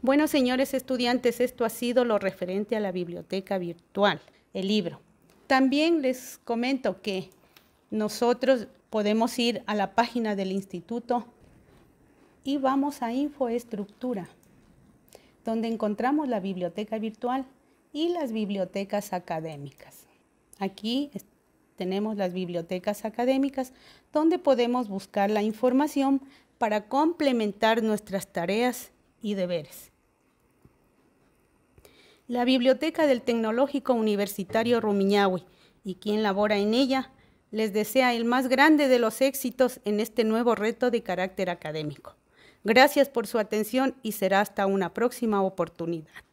Bueno, señores estudiantes, esto ha sido lo referente a la biblioteca virtual, el libro. También les comento que nosotros podemos ir a la página del instituto y vamos a infoestructura, donde encontramos la biblioteca virtual y las bibliotecas académicas. Aquí tenemos las bibliotecas académicas donde podemos buscar la información para complementar nuestras tareas y deberes. La biblioteca del Tecnológico Universitario Rumiñahui y quien labora en ella les desea el más grande de los éxitos en este nuevo reto de carácter académico. Gracias por su atención y será hasta una próxima oportunidad.